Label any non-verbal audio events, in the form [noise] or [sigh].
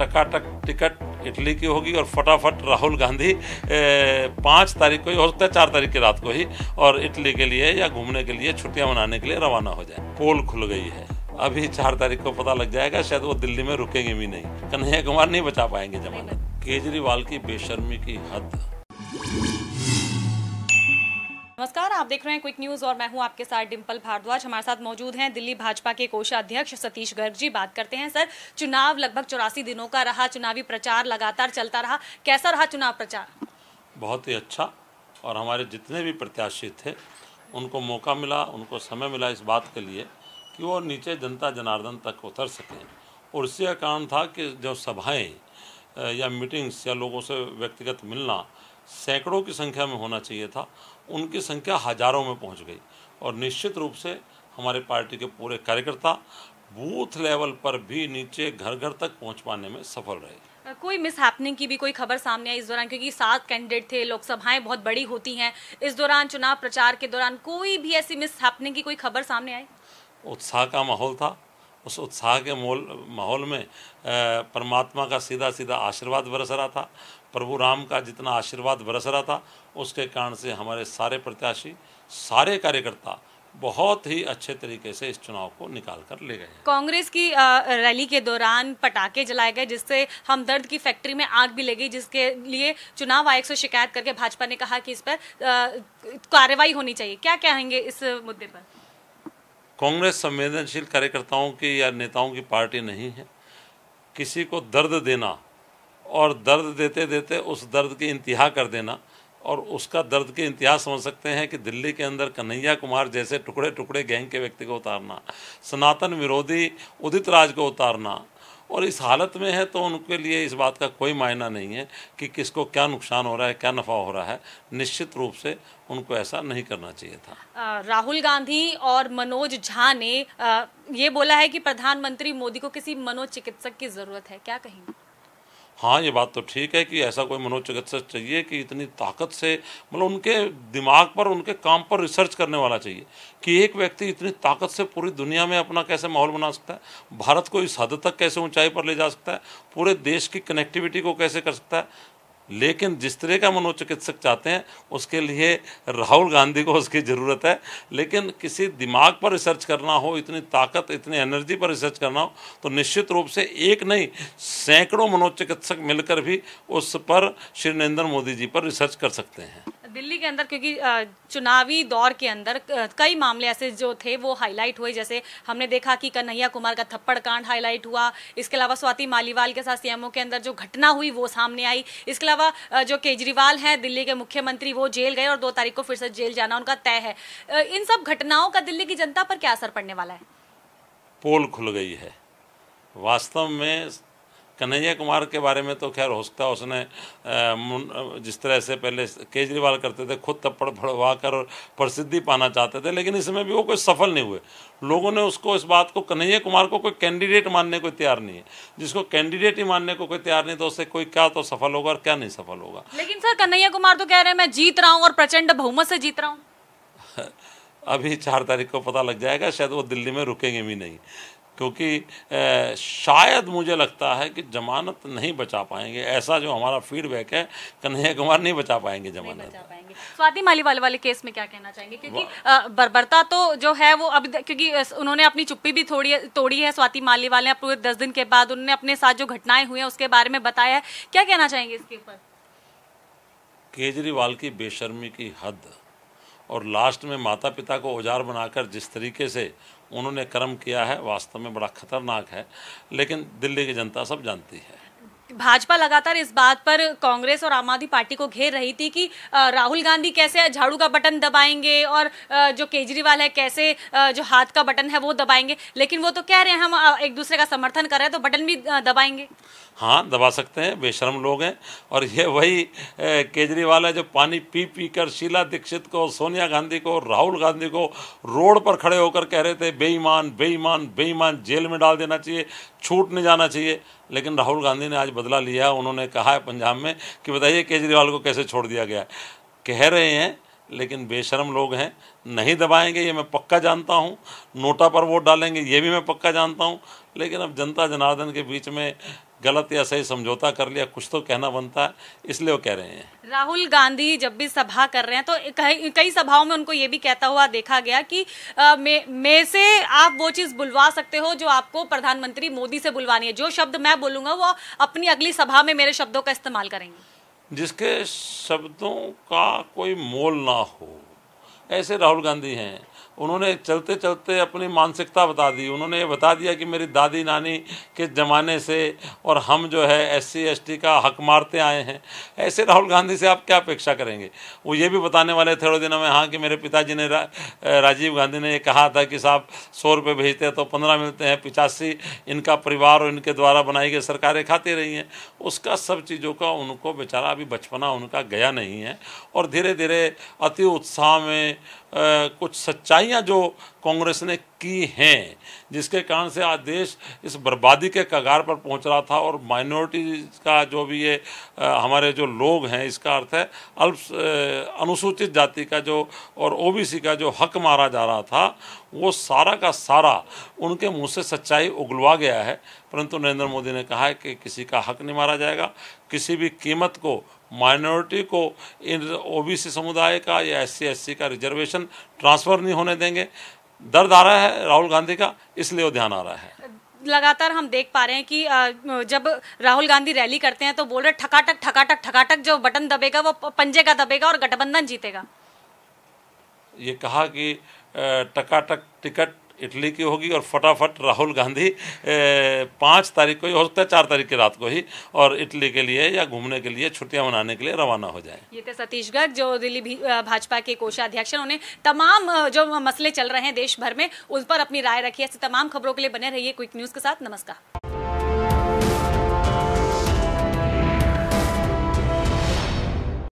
टकाटक ticket Italy की होगी और फटाफट राहुल गांधी पाँच तारीख को ही हो सकता है चार तारीख की रात को ही और इटली के लिए या घूमने के लिए छुट्टियां मनाने के लिए रवाना हो जाए पोल खुल गई है अभी चार तारीख को पता लग जाएगा शायद वो दिल्ली में रुकेंगे भी नहीं कन्हैया कुमार नहीं बचा पाएंगे जमानत केजरीवाल की बेशर्मी की हद नमस्कार आप देख रहे हैं क्विक न्यूज और मैं हूं आपके साथ डिंपल भारद्वाज हमारे साथ मौजूद हैं दिल्ली भाजपा के कोषाध्यक्ष सतीश गर्ग जी बात करते हैं सर चुनाव लगभग चौरासी दिनों का रहा चुनावी प्रचार लगातार चलता रहा कैसा रहा चुनाव प्रचार बहुत ही अच्छा और हमारे जितने भी प्रत्याशी थे उनको मौका मिला उनको समय मिला इस बात के लिए कि वो नीचे जनता जनार्दन तक उतर सकें और इसी कारण था कि जो सभाएँ या मीटिंग्स या लोगों से व्यक्तिगत मिलना सैकड़ों की संख्या में होना चाहिए था उनकी संख्या हजारों में पहुंच गई और निश्चित रूप से हमारे पार्टी के पूरे कार्यकर्ता बूथ लेवल पर भी नीचे घर घर तक पहुंच पाने में सफल रहे कोई मिस हैपनिंग की भी कोई खबर सामने आई इस दौरान क्योंकि सात कैंडिडेट थे लोकसभाएं बहुत बड़ी होती हैं इस दौरान चुनाव प्रचार के दौरान कोई भी ऐसी मिस हैपनिंग की कोई खबर सामने आई उत्साह का माहौल था उस उत्साह के माहौल में परमात्मा का सीधा सीधा आशीर्वाद बरस रहा था प्रभु राम का जितना आशीर्वाद बरस रहा था उसके कारण से हमारे सारे प्रत्याशी सारे कार्यकर्ता बहुत ही अच्छे तरीके से इस चुनाव को निकाल कर ले गए कांग्रेस की रैली के दौरान पटाखे जलाए गए जिससे हमदर्द की फैक्ट्री में आग भी लगी जिसके लिए चुनाव आयोग से शिकायत करके भाजपा ने कहा कि इस पर कार्रवाई होनी चाहिए क्या कहेंगे इस मुद्दे पर कांग्रेस संवेदनशील कार्यकर्ताओं की या नेताओं की पार्टी नहीं है किसी को दर्द देना और दर्द देते देते उस दर्द की इंतहा कर देना और उसका दर्द की इंतहा समझ सकते हैं कि दिल्ली के अंदर कन्हैया कुमार जैसे टुकड़े टुकड़े गैंग के व्यक्ति को उतारना सनातन विरोधी उदित राज को उतारना और इस हालत में है तो उनके लिए इस बात का कोई मायना नहीं है कि किसको क्या नुकसान हो रहा है क्या नफ़ा हो रहा है निश्चित रूप से उनको ऐसा नहीं करना चाहिए था राहुल गांधी और मनोज झा ने ये बोला है कि प्रधानमंत्री मोदी को किसी मनोचिकित्सक की ज़रूरत है क्या कहेंगे हाँ ये बात तो ठीक है कि ऐसा कोई मनोचिकित्सक चाहिए कि इतनी ताकत से मतलब उनके दिमाग पर उनके काम पर रिसर्च करने वाला चाहिए कि एक व्यक्ति इतनी ताकत से पूरी दुनिया में अपना कैसे माहौल बना सकता है भारत को इस हद तक कैसे ऊंचाई पर ले जा सकता है पूरे देश की कनेक्टिविटी को कैसे कर सकता है लेकिन जिस तरह का मनोचिकित्सक चाहते हैं उसके लिए राहुल गांधी को उसकी ज़रूरत है लेकिन किसी दिमाग पर रिसर्च करना हो इतनी ताकत इतनी एनर्जी पर रिसर्च करना हो तो निश्चित रूप से एक नहीं सैकड़ों मनोचिकित्सक मिलकर भी उस पर श्री नरेंद्र मोदी जी पर रिसर्च कर सकते हैं दिल्ली के अंदर क्योंकि चुनावी दौर के अंदर कई मामले ऐसे जो थे वो हाईलाइट हुए जैसे हमने देखा कि कन्हैया कुमार का थप्पड़ कांड हाईलाइट हुआ इसके अलावा स्वाति मालीवाल के साथ सीएमओ के अंदर जो घटना हुई वो सामने आई इसके अलावा जो केजरीवाल हैं दिल्ली के मुख्यमंत्री वो जेल गए और दो तारीख को फिर से जेल जाना उनका तय है इन सब घटनाओं का दिल्ली की जनता पर क्या असर पड़ने वाला है पोल खुल गई है वास्तव में कन्हैया कुमार के बारे में तो खैर हो सकता है उसने जिस तरह से पहले केजरीवाल करते थे खुद थप्पड़ फड़वा कर प्रसिद्धि पाना चाहते थे लेकिन इसमें भी वो कोई सफल नहीं हुए लोगों ने उसको इस बात को कन्हैया कुमार को कोई कैंडिडेट मानने को तैयार नहीं है जिसको कैंडिडेट ही मानने को कोई तैयार नहीं तो उससे कोई क्या तो सफल होगा और क्या नहीं सफल होगा लेकिन सर कन्हैया कुमार तो कह रहे हैं मैं जीत रहा हूँ और प्रचंड बहुमत से जीत रहा हूँ [laughs] अभी चार तारीख को पता लग जाएगा शायद वो दिल्ली में रुकेंगे भी नहीं क्योंकि शायद मुझे लगता है कि जमानत नहीं बचा पाएंगे ऐसा जो हमारा फीडबैक है कन्हैया कुमार नहीं बचा पाएंगे जमानत नहीं बचा पाएंगे स्वाति मालीवाल वाले केस में क्या कहना चाहेंगे क्योंकि बर्बरता तो जो है वो अब क्योंकि उन्होंने अपनी चुप्पी भी थोड़ी तोड़ी है स्वाति मालीवाल ने पूरे दस दिन के बाद उन्होंने अपने साथ जो घटनाएं हुई है उसके बारे में बताया है क्या कहना चाहेंगे इसके ऊपर केजरीवाल की बेशर्मी की हद और लास्ट में माता पिता को औजार बनाकर जिस तरीके से उन्होंने कर्म किया है वास्तव में बड़ा खतरनाक है लेकिन दिल्ली की जनता सब जानती है भाजपा लगातार इस बात पर कांग्रेस और आम आदमी पार्टी को घेर रही थी कि राहुल गांधी कैसे झाड़ू का बटन दबाएंगे और जो केजरीवाल है कैसे जो हाथ का बटन है वो दबाएंगे लेकिन वो तो कह रहे हैं हम एक दूसरे का समर्थन कर रहे हैं तो बटन भी दबाएंगे हाँ दबा सकते हैं बेशरम लोग हैं और ये वही केजरीवाल है जो पानी पी पी कर शीला दीक्षित को सोनिया गांधी को राहुल गांधी को रोड पर खड़े होकर कह रहे थे बेईमान बेईमान बेईमान जेल में डाल देना चाहिए छूट नहीं जाना चाहिए लेकिन राहुल गांधी ने आज बदला लिया उन्होंने कहा है पंजाब में कि बताइए केजरीवाल को कैसे छोड़ दिया गया कह रहे हैं लेकिन बेशरम लोग हैं नहीं दबाएंगे ये मैं पक्का जानता हूँ नोटा पर वोट डालेंगे ये भी मैं पक्का जानता हूँ लेकिन अब जनता जनार्दन के बीच में गलत या सही समझौता कर लिया कुछ तो कहना बनता है इसलिए वो कह रहे हैं राहुल गांधी जब भी सभा कर रहे हैं तो कई सभाओं में उनको ये भी कहता हुआ देखा गया कि मे, मे से आप वो चीज़ बुलवा सकते हो जो आपको प्रधानमंत्री मोदी से बुलवानी है जो शब्द मैं बोलूंगा वो अपनी अगली सभा में मेरे शब्दों का इस्तेमाल करेंगे जिसके शब्दों का कोई मोल ना हो ऐसे राहुल गांधी हैं उन्होंने चलते चलते अपनी मानसिकता बता दी उन्होंने ये बता दिया कि मेरी दादी नानी के ज़माने से और हम जो है एस सी का हक मारते आए हैं ऐसे राहुल गांधी से आप क्या अपेक्षा करेंगे वो ये भी बताने वाले थे थोड़े दिनों में हाँ कि मेरे पिताजी ने रा, राजीव गांधी ने ये कहा था कि साहब सौ रुपये भेजते हैं तो पंद्रह मिलते हैं पिचासी इनका परिवार और इनके द्वारा बनाई गई सरकारें खाती रही हैं उसका सब चीज़ों का उनको बेचारा अभी बचपना उनका गया नहीं है और धीरे धीरे अति उत्साह में आ, कुछ सच्चाइयां जो कांग्रेस ने की हैं जिसके कारण से आज देश इस बर्बादी के कगार पर पहुंच रहा था और माइनॉरिटी का जो भी ये आ, हमारे जो लोग हैं इसका अर्थ है अल्प अनुसूचित जाति का जो और ओबीसी का जो हक मारा जा रहा था वो सारा का सारा उनके मुंह से सच्चाई उगलवा गया है परंतु नरेंद्र मोदी ने कहा है कि किसी का हक नहीं मारा जाएगा किसी भी कीमत को माइनॉरिटी को इन ओबीसी समुदाय का या एस सी का रिजर्वेशन ट्रांसफ़र नहीं होने देंगे दर्द आ रहा है राहुल गांधी का इसलिए वो ध्यान आ रहा है लगातार हम देख पा रहे हैं कि जब राहुल गांधी रैली करते हैं तो बोल रहे ठकाटक ठकाटक ठकाटक जो बटन दबेगा वो पंजे का दबेगा और गठबंधन जीतेगा ये कहा कि टकाटक टिकट इटली की होगी और फटाफट राहुल गांधी पाँच तारीख को ही हो सकता है चार तारीख की रात को ही और इटली के लिए या घूमने के लिए छुट्टियां मनाने के लिए रवाना हो जाए ये थे सतीश गर्ग जो दिल्ली भाजपा के कोषाध्यक्ष उन्हें तमाम जो मसले चल रहे हैं देश भर में उस पर अपनी राय रखी ऐसी तमाम खबरों के लिए बने रहिए क्विक न्यूज़ के साथ नमस्कार